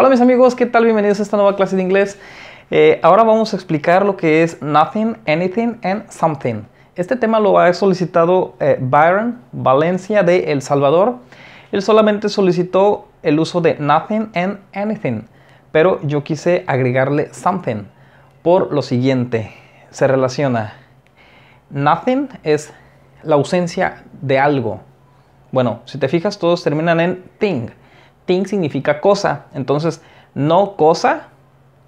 Hola mis amigos, ¿qué tal? Bienvenidos a esta nueva clase de inglés. Eh, ahora vamos a explicar lo que es nothing, anything and something. Este tema lo ha solicitado eh, Byron Valencia de El Salvador. Él solamente solicitó el uso de nothing and anything, pero yo quise agregarle something por lo siguiente. Se relaciona. Nothing es la ausencia de algo. Bueno, si te fijas, todos terminan en thing thing significa cosa. Entonces, no cosa,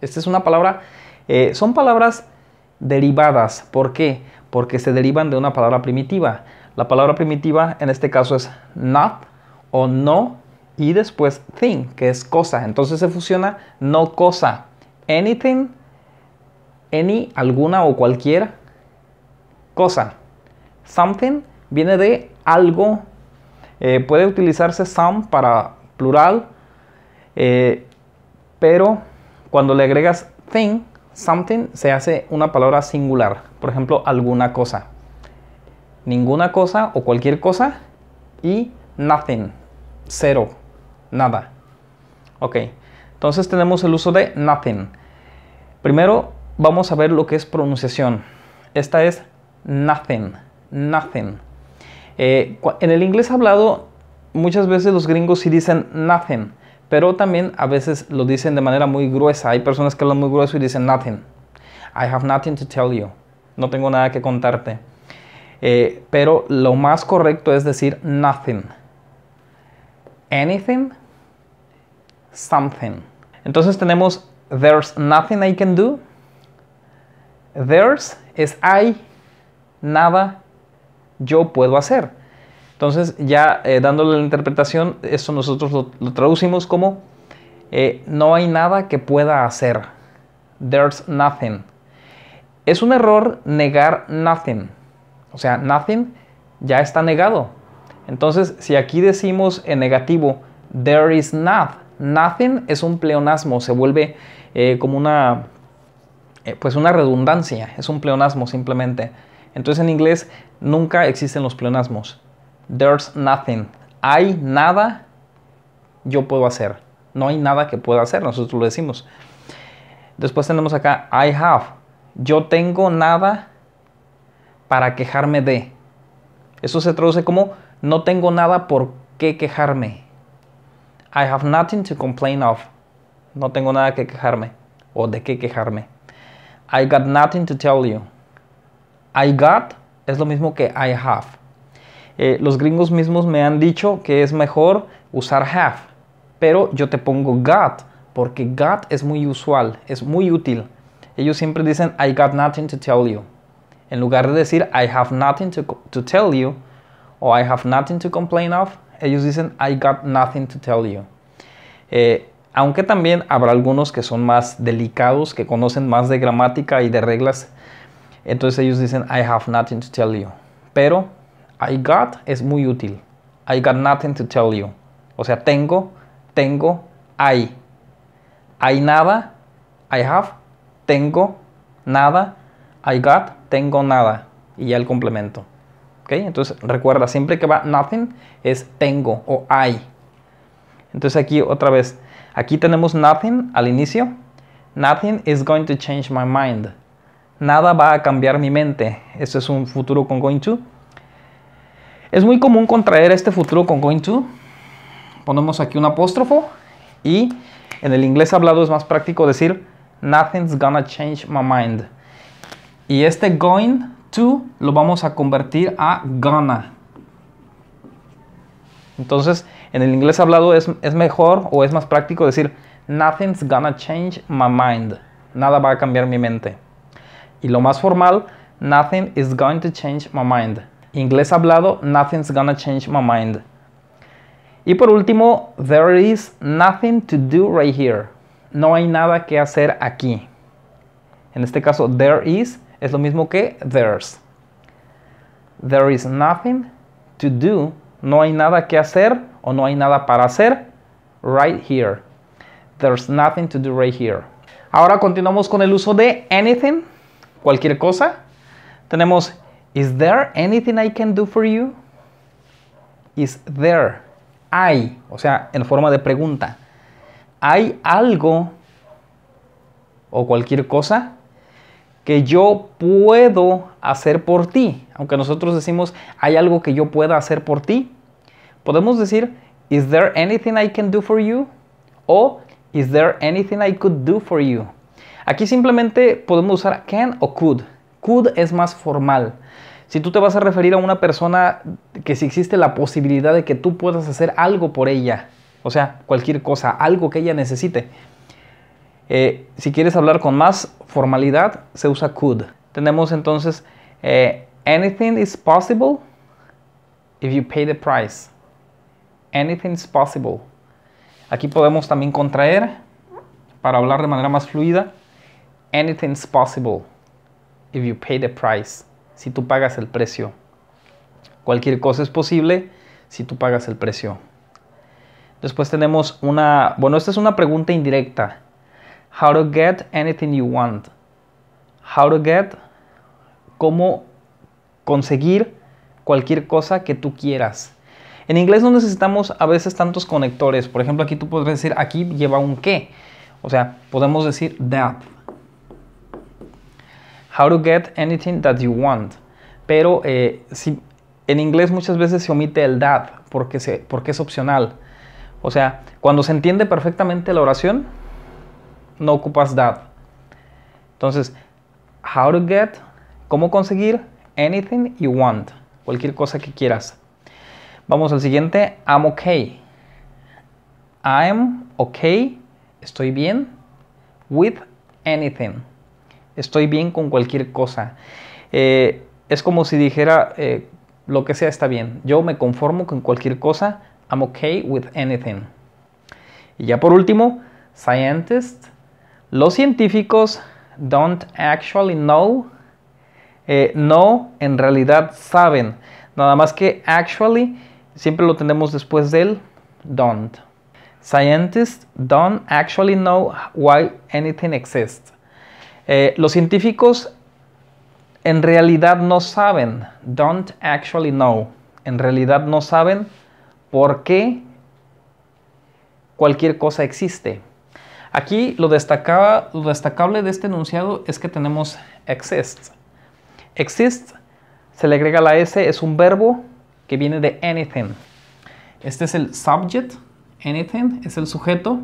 esta es una palabra, eh, son palabras derivadas. ¿Por qué? Porque se derivan de una palabra primitiva. La palabra primitiva en este caso es not o no y después thing, que es cosa. Entonces se fusiona no cosa. Anything, any, alguna o cualquier cosa. Something viene de algo. Eh, puede utilizarse some para plural, eh, pero cuando le agregas thing, something, se hace una palabra singular, por ejemplo, alguna cosa, ninguna cosa o cualquier cosa y nothing, cero, nada. Ok, entonces tenemos el uso de nothing. Primero vamos a ver lo que es pronunciación. Esta es nothing, nothing. Eh, en el inglés hablado muchas veces los gringos sí dicen nothing, pero también a veces lo dicen de manera muy gruesa. Hay personas que hablan muy grueso y dicen nothing. I have nothing to tell you. No tengo nada que contarte. Eh, pero lo más correcto es decir nothing. Anything, something. Entonces tenemos there's nothing I can do. There's es I, nada yo puedo hacer. Entonces, ya eh, dándole la interpretación, eso nosotros lo, traducimos como eh, no hay nada que pueda hacer. There's nothing. Es un error negar nothing. O sea, nothing ya está negado. Entonces, si aquí decimos en negativo, there is not, nothing es un pleonasmo, se vuelve eh, como una, pues una redundancia, es un pleonasmo simplemente. Entonces en inglés nunca existen los pleonasmos. There's nothing. Hay nada yo puedo hacer. No hay nada que pueda hacer, nosotros lo decimos. Después tenemos acá I have. Yo tengo nada para quejarme de. Eso se traduce como no tengo nada por qué quejarme. I have nothing to complain of. No tengo nada que quejarme o de qué quejarme. I got nothing to tell you. I got es lo mismo que I have. Eh, los gringos mismos me han dicho que es mejor usar have, pero yo te pongo got, porque got es muy usual, es muy útil. Ellos siempre dicen I got nothing to tell you. En lugar de decir I have nothing to, tell you o I have nothing to complain of, ellos dicen I got nothing to tell you. Eh, aunque también habrá algunos que son más delicados, que conocen más de gramática y de reglas, entonces ellos dicen I have nothing to tell you. Pero I got es muy útil. I got nothing to tell you. O sea, tengo, tengo, I. Hay nada, I have, tengo, nada, I got, tengo nada. Y ya el complemento. ¿Ok? Entonces recuerda, siempre que va nothing es tengo o hay. Entonces aquí otra vez, aquí tenemos nothing al inicio. Nothing is going to change my mind. Nada va a cambiar mi mente. Eso es un futuro con going to. Es muy común contraer este futuro con going to. Ponemos aquí un apóstrofo y en el inglés hablado es más práctico decir nothing's gonna change my mind. Y este going to lo vamos a convertir a gonna. Entonces, en el inglés hablado es, es mejor o es más práctico decir nothing's gonna change my mind. Nada va a cambiar mi mente. Y lo más formal, nothing is going to change my mind inglés hablado, Nothing's Gonna Change My Mind. Y por último, There is nothing to do right here. No hay nada que hacer aquí. En este caso, there is es lo mismo que there's. There is nothing to do. No hay nada que hacer o no hay nada para hacer right here. There's nothing to do right here. Ahora continuamos con el uso de anything, cualquier cosa. Tenemos Is there anything I can do for you? Is there, hay, o sea, en forma de pregunta, ¿hay algo o cualquier cosa que yo puedo hacer por ti? Aunque nosotros decimos, ¿hay algo que yo pueda hacer por ti? Podemos decir, ¿Is there anything I can do for you? O ¿Is there anything I could do for you? Aquí simplemente podemos usar can o could. Could es más formal. Si tú te vas a referir a una persona que si existe la posibilidad de que tú puedas hacer algo por ella, o sea, cualquier cosa, algo que ella necesite. Eh, si quieres hablar con más formalidad, se usa could. Tenemos entonces eh, anything is possible if you pay the price. Anything is possible. Aquí podemos también contraer para hablar de manera más fluida. Anything is possible if you pay the price si tú pagas el precio. Cualquier cosa es posible si tú pagas el precio. Después tenemos una, bueno, esta es una pregunta indirecta. How to get anything you want. How to get, cómo conseguir cualquier cosa que tú quieras. En inglés no necesitamos a veces tantos conectores. Por ejemplo, aquí tú podrías decir, aquí lleva un qué. O sea, podemos decir that. How to get anything that you want. Pero eh, si, en inglés muchas veces se omite el that porque, porque es opcional. O sea, cuando se entiende perfectamente la oración, no ocupas that. Entonces, how to get, cómo conseguir anything you want, cualquier cosa que quieras. Vamos al siguiente, I'm okay. I'm okay, estoy bien, with anything estoy bien con cualquier cosa. Eh, es como si dijera, eh, lo que sea está bien, yo me conformo con cualquier cosa, I'm okay with anything. Y ya por último, scientists, los científicos don't actually know, eh, no, en realidad saben, nada más que actually siempre lo tenemos después del don't. Scientists don't actually know why anything exists. Eh, los científicos en realidad no saben, don't actually know, en realidad no saben por qué cualquier cosa existe. Aquí lo, lo destacable de este enunciado es que tenemos exist. Exist, se le agrega la S, es un verbo que viene de anything. Este es el subject, anything es el sujeto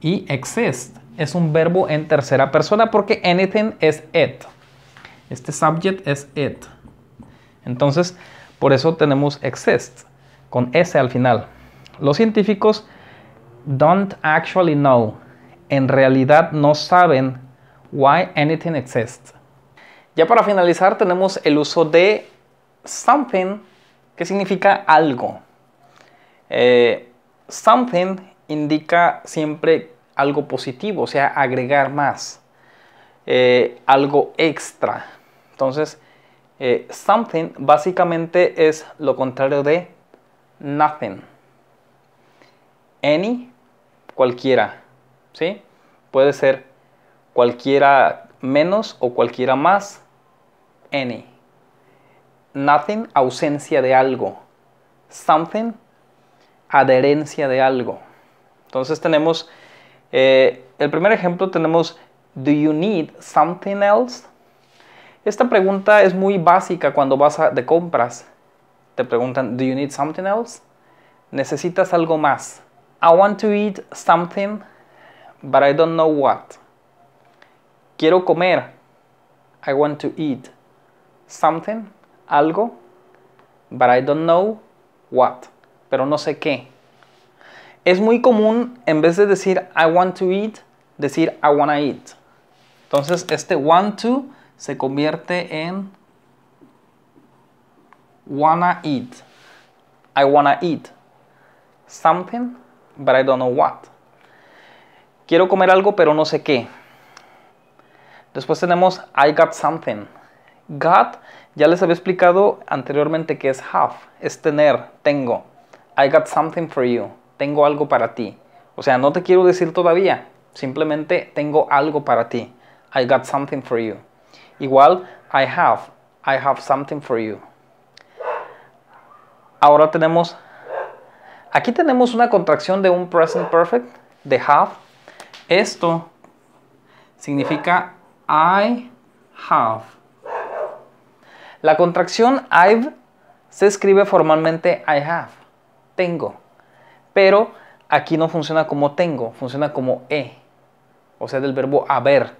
y exist es un verbo en tercera persona porque anything es it. Este subject es it. Entonces, por eso tenemos exist con S al final. Los científicos don't actually know. En realidad no saben why anything exists. Ya para finalizar tenemos el uso de something que significa algo. Eh, something indica siempre algo positivo, o sea, agregar más, eh, algo extra. Entonces, eh, something básicamente es lo contrario de nothing. Any, cualquiera, ¿sí? Puede ser cualquiera menos o cualquiera más, any. Nothing, ausencia de algo. Something, adherencia de algo. Entonces tenemos eh, el primer ejemplo tenemos, ¿Do you need something else? Esta pregunta es muy básica cuando vas a, de compras. Te preguntan, ¿Do you need something else? Necesitas algo más. I want to eat something, but I don't know what. Quiero comer. I want to eat something, algo, but I don't know what. Pero no sé qué. Es muy común, en vez de decir I want to eat, decir I wanna eat. Entonces, este want to se convierte en wanna eat. I wanna eat something, but I don't know what. Quiero comer algo, pero no sé qué. Después tenemos I got something. Got, ya les había explicado anteriormente que es have, es tener, tengo. I got something for you tengo algo para ti. O sea, no te quiero decir todavía, simplemente tengo algo para ti. I got something for you. Igual, I have, I have something for you. Ahora tenemos, aquí tenemos una contracción de un present perfect, de have. Esto significa I have. La contracción I've se escribe formalmente I have, tengo. Pero aquí no funciona como tengo, funciona como he. O sea, del verbo haber.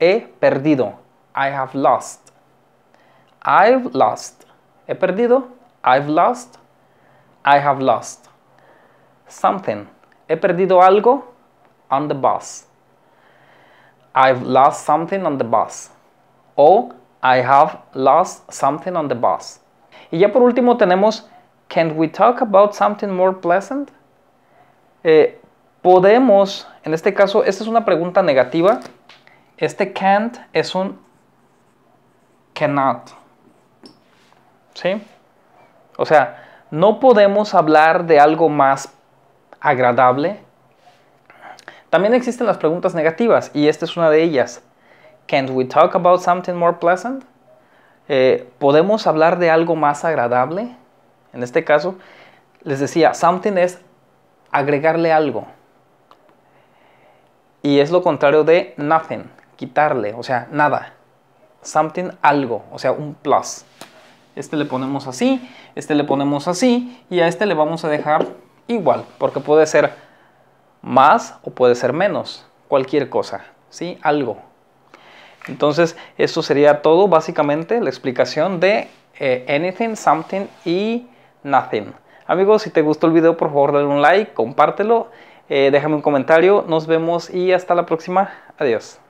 He perdido. I have lost. I've lost. He perdido. I've lost. I have lost. Something. He perdido algo on the bus. I've lost something on the bus. O I have lost something on the bus. Y ya por último tenemos can we talk about something more pleasant? Eh, podemos, en este caso, esta es una pregunta negativa. Este can't es un cannot. ¿Sí? O sea, no podemos hablar de algo más agradable. También existen las preguntas negativas y esta es una de ellas. Can't we talk about something more pleasant? Eh, ¿Podemos hablar de algo más agradable? en este caso, les decía, something es agregarle algo. Y es lo contrario de nothing, quitarle, o sea, nada. Something, algo, o sea, un plus. Este le ponemos así, este le ponemos así y a este le vamos a dejar igual, porque puede ser más o puede ser menos, cualquier cosa, ¿sí? Algo. Entonces, esto sería todo básicamente la explicación de eh, anything, something y Nothing. Amigos, si te gustó el video, por favor dale un like, compártelo, eh, déjame un comentario, nos vemos y hasta la próxima. Adiós.